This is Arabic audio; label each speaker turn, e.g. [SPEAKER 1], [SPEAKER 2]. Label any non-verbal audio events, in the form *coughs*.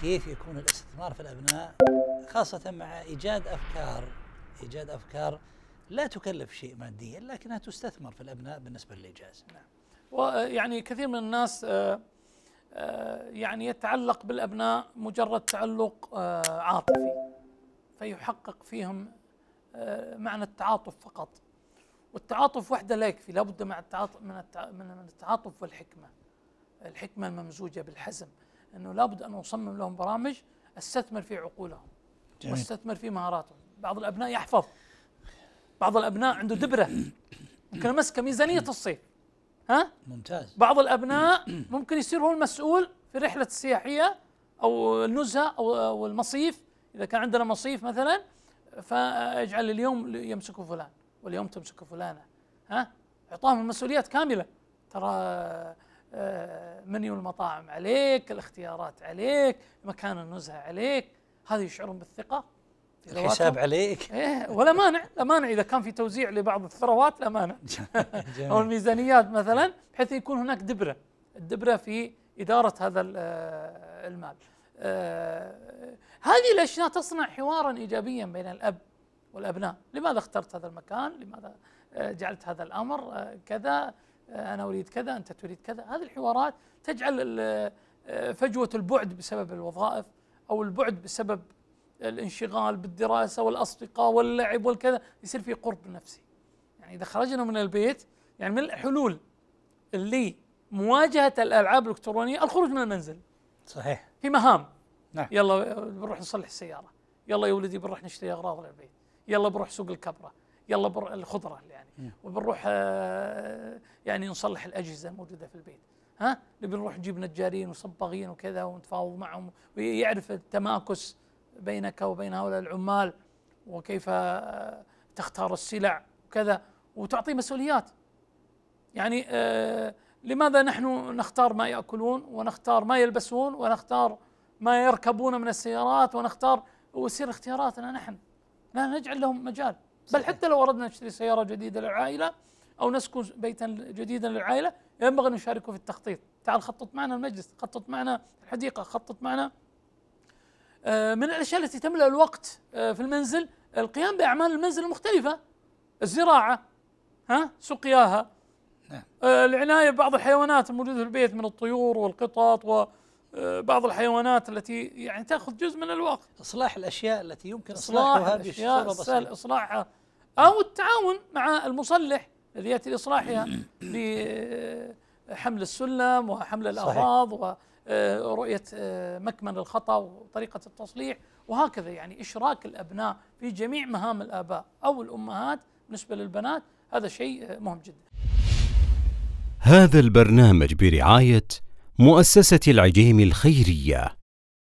[SPEAKER 1] كيف يكون الاستثمار في الابناء خاصه مع ايجاد افكار ايجاد افكار لا تكلف شيء ماديا لكنها تستثمر في الابناء بالنسبه للاجازه نعم ويعني آه، كثير من الناس آه، آه، يعني يتعلق بالابناء مجرد تعلق عاطفي فيحقق فيهم معنى التعاطف فقط والتعاطف وحده لا يكفي لابد من التعاطف من التعاطف والحكمه الحكمه الممزوجه بالحزم أنه لابد أن أصمم لهم برامج أستثمر في عقولهم جميل. واستثمر في مهاراتهم بعض الأبناء يحفظ بعض الأبناء عنده دبرة ممكن مسكه ميزانية الصيف ها ممتاز بعض الأبناء ممكن يصير هو المسؤول في الرحلة السياحية أو النزهة أو المصيف إذا كان عندنا مصيف مثلا فاجعل اليوم يمسكه فلان واليوم تمسكه فلانة ها اعطاهم المسؤوليات كامله ترى آه، منيو المطاعم عليك الاختيارات عليك مكان النزهة عليك هذا يشعرون بالثقة الحساب عليك إيه ولا مانع لا مانع إذا كان في توزيع لبعض الثروات لا مانع *laughs* *laughs* أو الميزانيات مثلا بحيث يكون هناك دبرة الدبرة في إدارة هذا آه، المال آه، هذه الأشياء تصنع حوارا إيجابيا بين الأب والأبناء لماذا اخترت هذا المكان لماذا جعلت هذا الأمر كذا آه، انا اريد كذا انت تريد كذا هذه الحوارات تجعل آه، فجوه البعد بسبب الوظائف او البعد بسبب الانشغال بالدراسه والاصدقاء واللعب والكذا يصير في قرب نفسي يعني اذا خرجنا من البيت يعني من الحلول اللي مواجهه الالعاب الالكترونيه الخروج من المنزل صحيح في مهام نعم يلا آه، بنروح نصلح السياره يلا يا ولدي بنروح نشتري اغراض للبيت يلا بنروح سوق الكبره يلا بر الخضره يعني وبنروح آه، يعني نصلح الاجهزه الموجوده في البيت ها نبي نروح نجيب نجارين وصباغين وكذا ونتفاوض معهم ويعرف التماكس بينك وبين هؤلاء العمال وكيف آه، تختار السلع وكذا وتعطيه مسؤوليات يعني آه، لماذا نحن نختار ما ياكلون ونختار ما يلبسون ونختار ما يركبون من السيارات ونختار ويصير اختياراتنا نحن لا نجعل لهم مجال بل حتى لو أردنا نشتري سيارة جديدة للعائلة أو نسكن بيتا جديدا للعائلة ينبغي أن نشاركه في التخطيط تعال خطط معنا المجلس خطط معنا الحديقة خطط معنا آه، من الأشياء التي تملأ الوقت آه، في المنزل القيام بأعمال المنزل المختلفة الزراعة ها سقياها نعم. آه، العناية ببعض الحيوانات الموجودة في البيت من الطيور والقطط و آه، بعض الحيوانات التي يعني تاخذ جزء من الوقت اصلاح الاشياء التي يمكن اصلاحها بشكل سهل اصلاحها او التعاون مع المصلح الذي ياتي لاصلاحها *coughs* بحمل آه، السلم وحمل الاغراض ورؤيه آه، مكمن الخطا وطريقه التصليح وهكذا يعني اشراك الابناء في جميع مهام الاباء او الامهات بالنسبه للبنات هذا شيء مهم جدا. هذا البرنامج برعايه مؤسسة العجيم الخيرية